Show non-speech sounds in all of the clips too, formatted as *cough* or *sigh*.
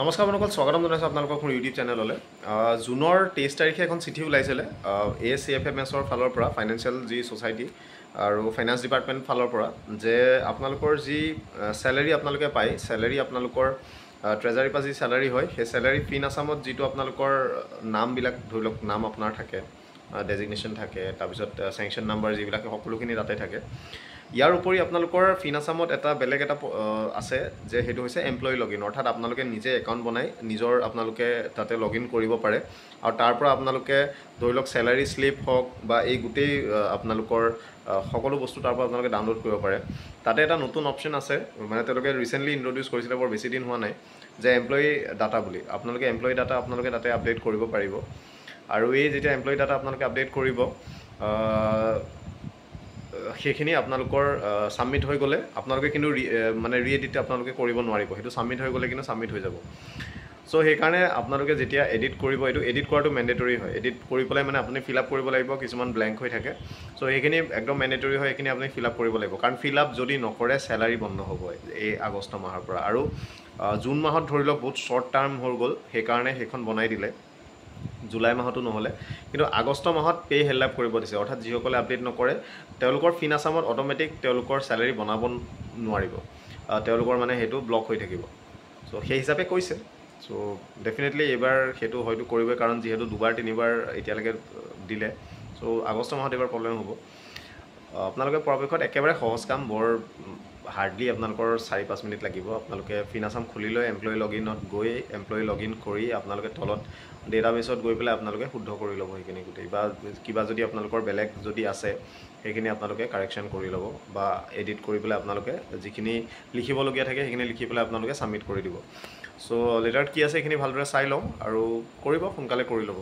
নমস্কাৰ বন্ধুসকল স্বাগতম জনাইছোঁ আপোনালোকক মোৰ ইউটিউব চেনেললৈ জুনৰ তেইছ তাৰিখে এখন চিঠি ওলাইছিলে এ চি এফ এম এছৰ ফালৰ পৰা ফাইনেন্সিয়েল যি ছ'চাইটি আৰু ফাইনেন্স ডিপাৰ্টমেণ্ট ফালৰ পৰা যে আপোনালোকৰ যি চেলেৰী আপোনালোকে পায় চেলেৰী আপোনালোকৰ ট্ৰেজাৰীৰ পৰা যি চেলাৰী হয় সেই চেলাৰী ফিন আছামত যিটো আপোনালোকৰ নামবিলাক ধৰি লওক নাম আপোনাৰ থাকে ডেজিগনেশ্যন থাকে তাৰপিছত চেংচন নাম্বাৰ যিবিলাক সকলোখিনি তাতে থাকে ইয়াৰ উপৰি আপোনালোকৰ ফিনাচামত এটা বেলেগ এটা আছে যে সেইটো হৈছে এমপ্লয়ী লগ ইন অৰ্থাৎ আপোনালোকে নিজে একাউণ্ট বনাই নিজৰ আপোনালোকে তাতে লগ ইন কৰিব পাৰে আৰু তাৰ পৰা আপোনালোকে ধৰি লওক চেলাৰী শ্লিপ হওক বা এই গোটেই আপোনালোকৰ সকলো বস্তু তাৰ পৰা আপোনালোকে ডাউনলোড কৰিব পাৰে তাতে এটা নতুন অপশ্যন আছে মানে তেওঁলোকে ৰিচেণ্টলি ইণ্ট্ৰডিউচ কৰিছিলে বৰ বেছিদিন হোৱা নাই যে এমপ্লয়ী ডাটা বুলি আপোনালোকে এমপ্লয়ী ডাটা আপোনালোকে তাতে আপডেট কৰিব পাৰিব আৰু এই যেতিয়া এমপ্লয়ী ডাটা আপোনালোকে আপডেট কৰিব সেইখিনি আপোনালোকৰ ছাবমিট হৈ গ'লে আপোনালোকে কিন্তু মানে ৰি এডিট আপোনালোকে কৰিব নোৱাৰিব সেইটো ছাবমিট হৈ গ'লে কিন্তু ছাবমিট হৈ যাব চ' সেইকাৰণে আপোনালোকে যেতিয়া এডিট কৰিব এইটো এডিট কৰাটো মেণ্ডেটৰী হয় এডিট কৰি পেলাই মানে আপুনি ফিল আপ কৰিব লাগিব কিছুমান ব্লেংক হৈ থাকে চ' সেইখিনি একদম মেণ্ডেটৰী হয় সেইখিনি আপুনি ফিল আপ কৰিব লাগিব কাৰণ ফিল আপ যদি নকৰে চেলাৰী বন্ধ হ'ব এই আগষ্ট মাহৰ পৰা আৰু জুন মাহত ধৰি লওক বহুত শ্বৰ্ট টাৰ্ম হৈ গ'ল সেইকাৰণে সেইখন বনাই দিলে জুলাই মাহতো নহ'লে কিন্তু আগষ্ট মাহত পে' হেল্পলাইভ কৰিব দিছে অৰ্থাৎ যিসকলে আপডেট নকৰে তেওঁলোকৰ ফিন আছামত অট'মেটিক তেওঁলোকৰ চেলাৰী বনাব নোৱাৰিব তেওঁলোকৰ মানে সেইটো ব্লক হৈ থাকিব চ' সেই হিচাপে কৈছে চ' ডেফিনেটলি এইবাৰ সেইটো হয়তো কৰিবই কাৰণ যিহেতু দুবাৰ তিনিবাৰ এতিয়ালৈকে দিলে চ' আগষ্ট মাহত এইবাৰ প্ৰব্লেম হ'ব আপোনালোকে পৰাপক্ষত একেবাৰে সহজ কাম বৰ হাৰ্ডলি আপোনালোকৰ চাৰি পাঁচ মিনিট লাগিব আপোনালোকে ফিনাচাম খুলি লৈ এমপ্লয়ী লগ ইনত গৈ এমপ্লয়ী লগ ইন কৰি আপোনালোকে তলত ডেটা ডেটাবেছত গৈ পেলাই আপোনালোকে শুদ্ধ কৰি ল'ব সেইখিনি গোটেই বা কিবা যদি আপোনালোকৰ বেলেগ যদি আছে সেইখিনি আপোনালোকে কাৰেকশ্যন কৰি ল'ব বা এডিট কৰি পেলাই আপোনালোকে যিখিনি লিখিবলগীয়া থাকে সেইখিনি লিখি পেলাই আপোনালোকে ছাবমিট কৰি দিব চ' লেটাৰত কি আছে সেইখিনি ভালদৰে চাই লওঁ আৰু কৰিব সোনকালে কৰি ল'ব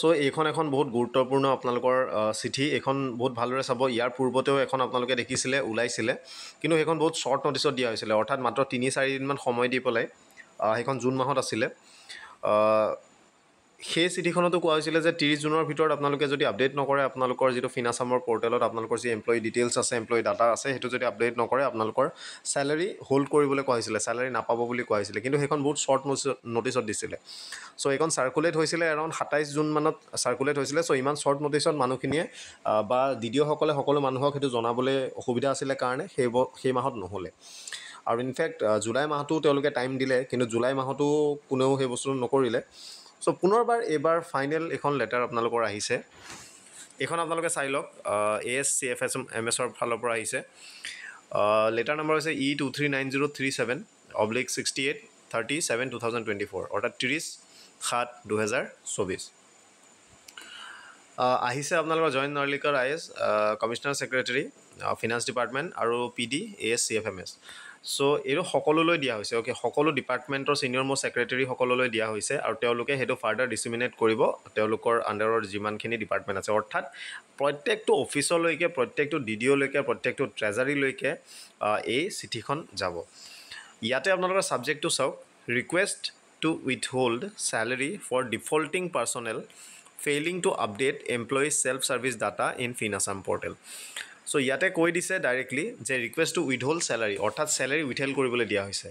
চ' এইখন এখন বহুত গুৰুত্বপূৰ্ণ আপোনালোকৰ চিঠি এইখন বহুত ভালদৰে চাব ইয়াৰ পূৰ্বতেও এখন আপোনালোকে দেখিছিলে ওলাইছিলে কিন্তু সেইখন বহুত শ্বৰ্ট ন'টিচত দিয়া হৈছিলে অৰ্থাৎ মাত্ৰ তিনি চাৰিদিনমান সময় দি পেলাই সেইখন জুন মাহত আছিলে সেই চিঠিখনতো কোৱা হৈছিলে যে ত্ৰিছ জুনৰ ভিতৰত আপোনালোকে যদি আপডেট নকৰে আপোনালোকৰ যিটো ফিনাচামৰ পৰ্টেলত আপোনালোকৰ যি এমপ্লয়ী ডিটেইলছ আছে এমপ্লয়ী ডাটা আছে সেইটো যদি আপডেট নকৰে আপোনালোকৰ চেলেৰি হোল্ড কৰিবলৈ কোৱা হৈছিলে চেলেৰি নাপাব বুলি কোৱা হৈছিলে কিন্তু সেইখন বহুত শ্বৰ্ট ন'টিছত দিছিলে চ' এইখন চাৰ্কুলেট হৈছিলে এৰাউণ্ড সাতাইছ জুন মানত চাৰ্কুলেট হৈছিলে চ' ইমান শ্বৰ্ট ন'টিছত মানুহখিনিয়ে বা ডি ডি অ'সকলে সকলো মানুহক সেইটো জনাবলৈ অসুবিধা আছিলে কাৰণে সেই সেই মাহত নহ'লে আৰু ইনফেক্ট জুলাই মাহটো তেওঁলোকে টাইম দিলে কিন্তু জুলাই মাহতো কোনেও সেই বস্তুটো নকৰিলে চ' পুনৰবাৰ এইবাৰ ফাইনেল এখন লেটাৰ আপোনালোকৰ আহিছে এইখন আপোনালোকে চাই লওক A S C F S M এছৰ ফালৰ পৰা আহিছে লেটাৰ নম্বৰ হৈছে E two three nine zero' three seven oblique sixty eight thirty seven two thousand twenty four অৰ্থাৎ ত্ৰিছ সাত দুহেজাৰ চৌবিছ আহিছে আপোনালোকৰ জইণ্ট নৰলিকৰ I S commissioner secretary finance department আৰু P D A S C F M S so' এইটো সকলোলৈ দিয়া হৈছে অ'কে সকলো ডিপাৰ্টমেণ্টৰ ছিনিয়ৰ মোৰ ছেক্ৰেটেৰী সকললৈ দিয়া হৈছে আৰু তেওঁলোকে সেইটো ফাৰ্দাৰ ডিচিমিনেট কৰিব তেওঁলোকৰ আণ্ডাৰৰ যিমানখিনি ডিপাৰ্টমেণ্ট আছে অৰ্থাৎ প্ৰত্যেকটো অফিচলৈকে প্ৰত্যেকটো ডি ডি অ'লৈকে প্ৰত্যেকটো ট্ৰেজাৰীলৈকে এই চিঠিখন যাব ইয়াতে আপোনালোকৰ ছাবজেক্টটো চাওক request to withhold salary for defaulting personnel failing to update employees self service data in fin Assam portal so' ইয়াতে কৈ দিছে ডাইৰেক্টলি যে ৰিকুৱেষ্টটো উইথহ'ল চেলাৰী অৰ্থাৎ চেলাৰী উইথেল কৰিবলৈ দিয়া হৈছে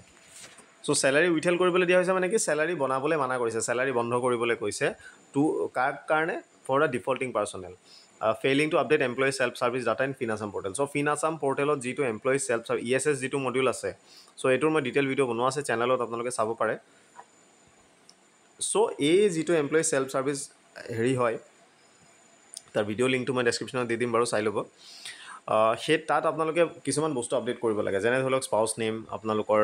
চ' চেলাৰী উইথেল কৰিবলৈ দিয়া হৈছে মানে কি চেলাৰী বনাবলৈ মানা কৰিছে চেলাৰী বন্ধ কৰিবলৈ কৈছে টু কাক কাৰণে for the defaulting personnel failing to update employee self service data in Finacle portal so' Finacle পৰ্টেলত যিটো employee self service E S S যিটো মডিউল আছে চ' এইটোৰ মই ডিটেইল ভিডিঅ' বনোৱা আছে চেনেলত আপোনালোকে চাব পাৰে চ' এই যিটো এমপ্লয়ি ছেল্ফ ছাৰ্ভিচ হেৰি হয় তাৰ ভিডিঅ' লিংকটো মই ডেছক্ৰিপশ্যনত দি দিম বাৰু চাই ল'ব সেই তাত আপোনালোকে কিছুমান বস্তু আপডেট কৰিব লাগে যেনে ধৰি লওক স্পাউচ নেম আপোনালোকৰ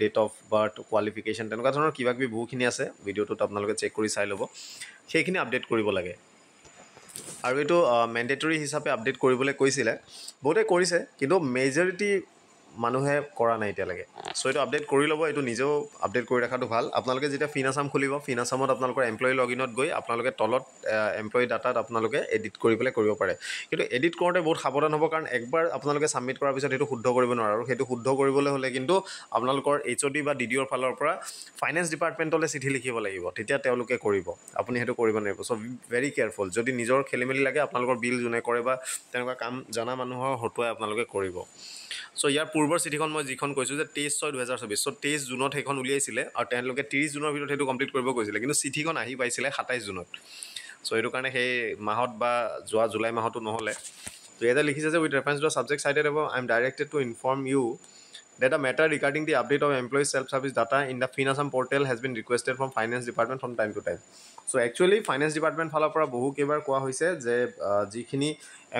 ডেট অফ বাৰ্থ কোৱালিফিকেশ্যন তেনেকুৱা ধৰণৰ কিবা কিবি বহুখিনি আছে ভিডিঅ'টোত আপোনালোকে চেক কৰি চাই ল'ব সেইখিনি আপডেট কৰিব লাগে আৰু এইটো মেণ্ডেটৰী হিচাপে আপডেট কৰিবলৈ কৈছিলে বহুতে কৰিছে কিন্তু মেজৰিটি মানুহে কৰা নাই এতিয়ালৈকে চ' এইটো আপডেট কৰি ল'ব এইটো নিজেও আপডেট কৰি ৰখাটো ভাল আপোনালোকে যেতিয়া ফিন আছাম খুলিব ফিন আছামত আপোনালোকৰ এমপ্লয়ী লগ ইনত গৈ আপোনালোকে তলত এমপ্লয়ী ডাটাত আপোনালোকে এডিট কৰি পেলাই কৰিব পাৰে কিন্তু এডিট কৰোঁতে বহুত সাৱধান হ'ব কাৰণ একবাৰ আপোনালোকে ছাবমিট কৰাৰ পিছত সেইটো শুদ্ধ কৰিব নোৱাৰে আৰু সেইটো শুদ্ধ কৰিবলৈ হ'লে কিন্তু আপোনালোকৰ এইচ অ' ডি বা ডি ডি অ'ৰ ফালৰ পৰা ফাইনেন্স ডিপাৰ্টমেণ্টলৈ চিঠি লিখিব লাগিব তেতিয়া তেওঁলোকে কৰিব আপুনি সেইটো কৰিব নোৱাৰিব চ' ভেৰি কেয়াৰফুল যদি নিজৰ খেলি মেলি লাগে আপোনালোকৰ বিল যোনে কৰে বা তেনেকুৱা কাম জনা মানুহৰ হতুৱাই আপোনালোকে কৰিব চ' ইয়াৰ পূৰ্বৰ চিঠিখন মই যিখন কৈছোঁ যে তেইছ ছয় দুহেজাৰ চৌবিছ চ' তেইছ জুনত সেইখন উলিয়াইছিলে আৰু তেওঁলোকে ত্ৰিছ জুনৰ ভিতৰত সেইটো কমপ্লিট কৰিব গৈছিলে কিন্তু চিঠিখন আহি পাইছিলে সাতাইছ জুনত চ' এইটো কাৰণে সেই মাহত বা যোৱা জুলাই মাহতো নহ'লে তো ইয়াতে লিখিছে যে with reference to subject cited হ'ব I am directed to inform you that a matter regarding the update of employees self service data in the fin Assam portal has been requested from finance department from time to time so' actually finance department ফালৰ পৰা বহু কেইবাৰ কোৱা হৈছে যে যিখিনি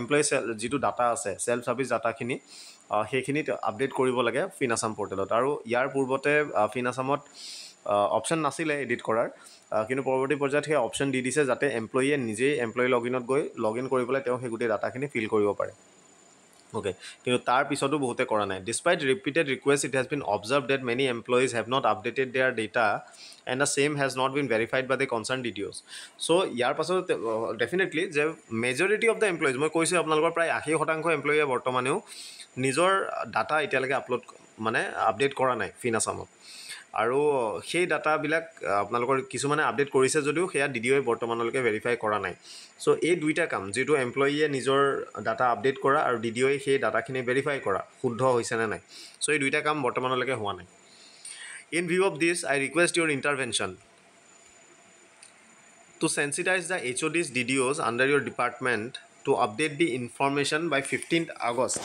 employees যিটো data আছে ছেল্ফ ছাৰ্ভিচ ডাটাখিনি সেইখিনিত আপডেট কৰিব লাগে ফিন আছাম পৰ্টেলত আৰু ইয়াৰ পূৰ্বতে ফিন আছামত অপশ্যন নাছিলে এডিট কৰাৰ কিন্তু পৰৱৰ্তী পৰ্যায়ত সেই অপশ্যন দি দিছে যাতে এমপ্লয়ীয়ে নিজেই এমপ্লয়ী লগ ইনত গৈ লগ ইন কৰিবলৈ তেওঁ সেই গোটেই ডাটাখিনি ফিল কৰিব পাৰে অ'কে কিন্তু তাৰ পিছতো বহুতে কৰা নাই despite repeated request it has been observed that many employees have not updated their data and the same has not been verified by the concerned DTOs so' ইয়াৰ পাছত ডেফিনেটলি যে মেজৰিটি অফ দ্য এমপ্লয়িজ মই কৈছোঁ আপোনালোকৰ প্ৰায় আশী শতাংশ এমপ্লয়িয়ে বৰ্তমানেও নিজৰ ডাটা এতিয়ালৈকে আপলোড মানে আপডেট কৰা নাই ফিন আছামত আৰু সেই ডাটাবিলাক আপোনালোকৰ কিছুমানে আপডেট কৰিছে যদিও সেয়া ডি ডি অ'ই বৰ্তমানলৈকে ভেৰিফাই কৰা নাই চ' এই দুইটা কাম যিটো এমপ্লয়ীয়ে নিজৰ ডাটা আপডেট কৰা আৰু ডি ডি অ'ই সেই ডাটাখিনি ভেৰিফাই কৰা শুদ্ধ হৈছেনে নাই চ' এই দুইটা কাম বৰ্তমানলৈকে হোৱা নাই in view of this I request your intervention to sensitise the H O' Ds D D Os under your department to update the information by fifteenth August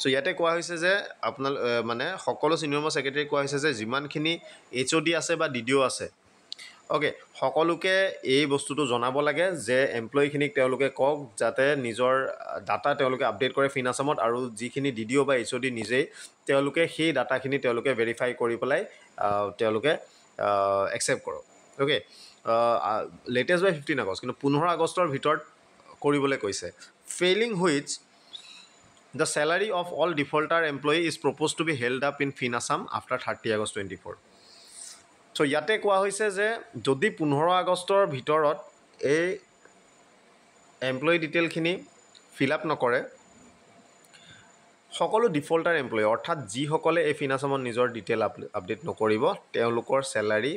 so' ইয়াতে কোৱা হৈছে যে আপোনাৰ মানে সকলো চিনিয়ৰ ছেক্ৰেটেৰী কোৱা হৈছে যে যিমানখিনি এইচ অ' ডি আছে বা ডি ডি অ' আছে অ'কে সকলোকে এই বস্তুটো জনাব লাগে যে এমপ্লয়িখিনিক তেওঁলোকে কওক যাতে নিজৰ ডাটা তেওঁলোকে আপডেট কৰে ফিনাচামত আৰু যিখিনি ডি ডি অ' বা এইচ অ' ডি নিজেই তেওঁলোকে সেই ডাটাখিনি তেওঁলোকে ভেৰিফাই কৰি পেলাই তেওঁলোকে একচেপ্ট কৰক okay latest by fifteen August কিন্তু পোন্ধৰ আগষ্টৰ ভিতৰত কৰিবলৈ কৈছে failing which the salary of all defaulter employee is propose to be held up in fin Assam after thirty August twenty four so' ইয়াতে কোৱা হৈছে যে যদি পোন্ধৰ আগষ্টৰ ভিতৰত এই এমপ্লয়ী ডিটেইলখিনি ফিল আপ নকৰে সকলো ডিফল্টাৰ এমপ্লয়ী অৰ্থাৎ যিসকলে এই ফিন আছামত নিজৰ ডিটেইল আপ আপডেট নকৰিব তেওঁলোকৰ চেলাৰী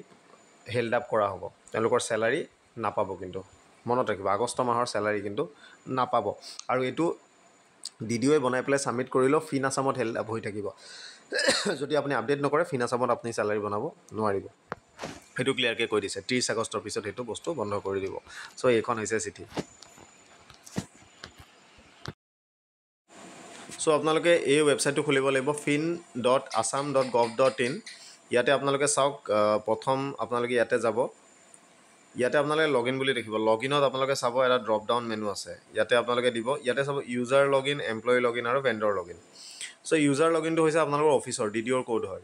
হেল্ড আপ কৰা হ'ব তেওঁলোকৰ চেলাৰী নাপাব কিন্তু মনত ৰাখিব আগষ্ট মাহৰ চেলাৰী কিন্তু নাপাব আৰু এইটো ডি ডি অ'ই বনাই পেলাই ছাবমিট কৰিলেও ফিন আছামত হেল হৈ থাকিব *coughs* যদি আপুনি আপডেট নকৰে ফিন আছামত আপুনি চেলাৰী বনাব নোৱাৰিব সেইটো ক্লিয়াৰকৈ কৈ দিছে ত্ৰিছ আগষ্টৰ পিছত সেইটো বস্তু বন্ধ কৰি দিব চ' এইখন হৈছে চিঠি চ' আপোনালোকে এই ৱেবছাইটটো খুলিব লাগিব fin dot Assam dot gov dot in ইয়াতে আপোনালোকে চাওক প্ৰথম আপোনালোকে ইয়াতে যাব ইয়াতে আপোনালোকে লগ ইন বুলি দেখিব লগ ইনত আপোনালোকে চাব এটা ড্ৰপ ডাউন মেনু আছে ইয়াতে আপোনালোকে দিব ইয়াতে চাব user log in employee log in আৰু vendor log in so' user লগ ইনটো হৈছে আপোনালোকৰ অফিচৰ ডি ডি ডিঅ'ৰ ক'ড হয়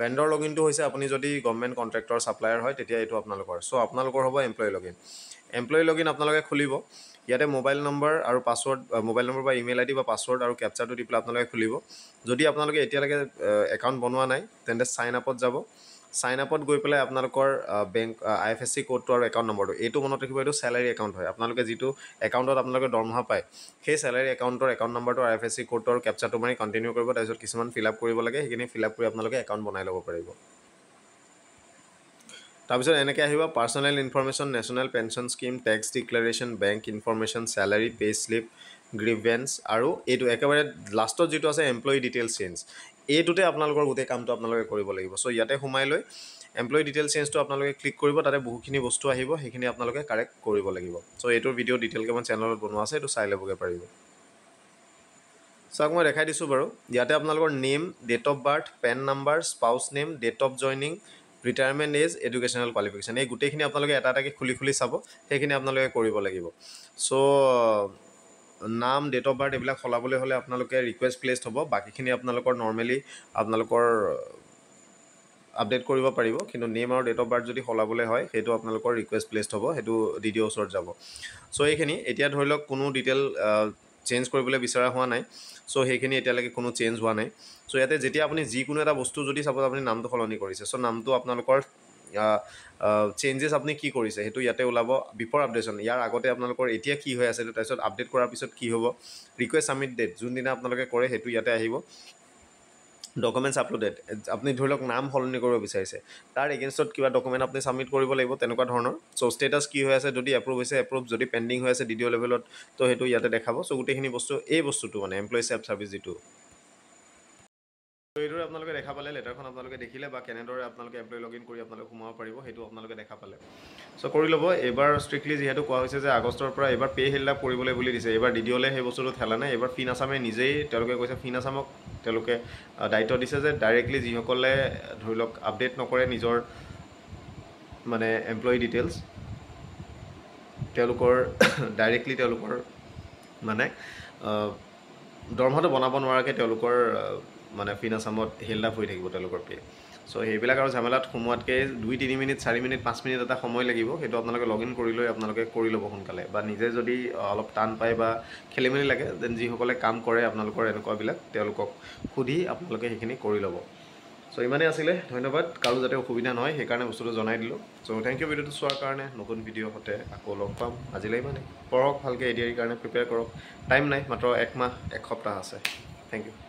ভেণ্ডৰ লগ ইনটো হৈছে আপুনি যদি গভমেণ্ট কণ্ট্ৰেক্টৰ ছাপ্লায়াৰ হয় তেতিয়া এইটো আপোনালোকৰ চ' আপোনালোকৰ হ'ব employee log in employee log in আপোনালোকে খুলিব ইয়াতে মোবাইল নম্বৰ আৰু পাছৱৰ্ড মোবাইল নম্বৰ বা ইমেইল আই ডি বা পাছৱৰ্ড আৰু কেপচাৰটো দি পেলাই আপোনালোকে খুলিব যদি আপোনালোকে এতিয়ালৈকে একাউণ্ট বনোৱা নাই তেন্তে চাইন আপত যাব চাইনআপত গৈ পেলাই আপোনালোকৰ bank I F S C ক'ডটো আৰু একাউণ্ট নম্বৰটো এইটো মনত ৰাখিব এইটো চেলাৰী একাউণ্ট হয় আপোনালোকে যিটো একাউণ্টত আপোনালোকে দৰমহা পায় সেই চেলাৰী একাউণ্টৰ একাউণ্ট নম্বৰটো আই এফ এছ চি ক'ডটো আৰু কেপচাৰটো মাৰি কণ্টিনিউ কৰিব তাৰপিছত কিছুমান ফিল আপ কৰিব লাগে সেইখিনি ফিল আপ কৰি আপোনালোকে একাউণ্ট বনাই ল'ব পাৰিব তাৰপিছত এনেকৈ আহিব personal information national pension scheme tax declaration bank information salary pay slip grievance আৰু এইটো একেবাৰে লাষ্টত যিটো আছে এমপ্লয়ী ডিটেইলছ চেঞ্জ এইটোতে আপোনালোকৰ গোটেই কামটো আপোনালোকে কৰিব লাগিব চ' ইয়াতে সোমাই লৈ এমপ্লয়ী ডিটেইল চেঞ্জটো আপোনালোকে ক্লিক কৰিব তাতে বহুখিনি বস্তু আহিব সেইখিনি আপোনালোকে কাৰেক্ট কৰিব লাগিব চ' এইটোৰ ভিডিঅ' ডিটেইল মই চেনেলত বনোৱা আছে এইটো চাই ল'বগৈ পাৰিব চাওক মই দেখাই দিছোঁ বাৰু ইয়াতে আপোনালোকৰ name date of birth PAN number spouse name date of joining retirement age educational qualification এই গোটেইখিনি আপোনালোকে এটা এটাকৈ খুলি খুলি চাব সেইখিনি আপোনালোকে কৰিব লাগিব চ' নাম ডেট অফ বাৰ্থ এইবিলাক সলাবলৈ হ'লে আপোনালোকে ৰিকুৱেষ্ট প্লেচ হ'ব বাকীখিনি আপোনালোকৰ নৰ্মেলি আপোনালোকৰ আপডেট uh, কৰিব পাৰিব কিন্তু নেম আৰু ডেট অফ বাৰ্থ যদি সলাবলৈ হয় সেইটো আপোনালোকৰ ৰিকুৱেষ্ট প্লেচ হ'ব সেইটো ডি ডি ওচৰত যাব চ' এইখিনি এতিয়া ধৰি লওক কোনো ডিটেইল চেঞ্জ uh, কৰিবলৈ বিচৰা হোৱা নাই চ' সেইখিনি এতিয়ালৈকে কোনো চেঞ্জ হোৱা নাই চ' ইয়াতে যেতিয়া আপুনি যিকোনো এটা বস্তু যদি চাপ'জ আপুনি নামটো সলনি কৰিছে চ' নামটো আপোনালোকৰ চেঞ্জেছ আপুনি কি কৰিছে সেইটো ইয়াতে ওলাব বিফৰ আপডেশ্যন ইয়াৰ আগতে আপোনালোকৰ এতিয়া কি হৈ আছে তাৰপিছত আপডেট কৰাৰ পিছত কি হ'ব ৰিকুৱেষ্ট চাবমিট ডেট যোনদিনা আপোনালোকে কৰে সেইটো ইয়াতে আহিব ডকুমেণ্টছ আপলোডেড আপুনি ধৰি লওক নাম সলনি কৰিব বিচাৰিছে তাৰ এগেইনষ্টত কিবা ডকুমেণ্ট আপুনি ছাবমিট কৰিব লাগিব তেনেকুৱা ধৰণৰ চ' ষ্টেটাছ কি হৈ আছে যদি এপ্ৰুভ হৈছে এপ্ৰুভ যদি পেণ্ডিং হৈ আছে ডি ডি অ' লেভেলত তো সেইটো ইয়াতে দেখাব চ' গোটেইখিনি বস্তু এই বস্তুটো মানে এমপ্লয়ী ছেল্ফ ছাৰ্ভিচ যিটো এইদৰে আপোনালোকে দেখা পালে লেটাৰখন আপোনালোকে দেখিলে বা কেনেদৰে আপোনালোকে এমপ্লয় লগ ইন কৰি আপোনালোকে সোমাব পাৰিব সেইটো আপোনালোকে দেখা পালে চ' কৰি ল'ব এইবাৰ ষ্ট্ৰিক্টলি যিহেতু কোৱা হৈছে যে আগষ্টৰ পৰা এইবাৰ পে' হেল্লাপ কৰিবলৈ বুলি দিছে এইবাৰ ডিডিঅ'লৈ সেই বস্তুটো খেলা নাই এইবাৰ ফিন আছামে নিজেই তেওঁলোকে কৈছে ফিন আছামক তেওঁলোকে দায়িত্ব দিছে যে ডাইৰেক্টলি যিসকলে ধৰি লওক আপডেট নকৰে নিজৰ মানে এমপ্লয়ী ডিটেইলছ তেওঁলোকৰ ডাইৰেক্টলি তেওঁলোকৰ মানে দৰমহাটো বনাব নোৱাৰাকৈ তেওঁলোকৰ মানে ফিনাচামত হেল্ডা ফুৰি থাকিব তেওঁলোকৰ পে চ' সেইবিলাক আৰু ঝামেলাত সোমোৱাতকৈ দুই তিনি মিনিট চাৰি মিনিট পাঁচ মিনিট এটা সময় লাগিব সেইটো আপোনালোকে লগ ইন কৰি লৈ আপোনালোকে কৰি ল'ব সোনকালে বা নিজে যদি অলপ টান পায় বা খেলি মেলি লাগে দেন যিসকলে কাম কৰে আপোনালোকৰ এনেকুৱাবিলাক তেওঁলোকক সুধি আপোনালোকে সেইখিনি কৰি ল'ব চ' ইমানেই আছিলে ধন্যবাদ কাৰো যাতে অসুবিধা নহয় সেইকাৰণে বস্তুটো জনাই দিলোঁ চ' থেংক ইউ ভিডিঅ'টো চোৱাৰ কাৰণে নতুন ভিডিঅ' হতে আকৌ লগ পাম আজিলৈ ইমানেই পঢ়ক ভালকৈ এ ডি কাৰণে প্ৰিপেয়াৰ কৰক টাইম নাই মাত্ৰ এক মাহ এক সপ্তাহ আছে থেংক ইউ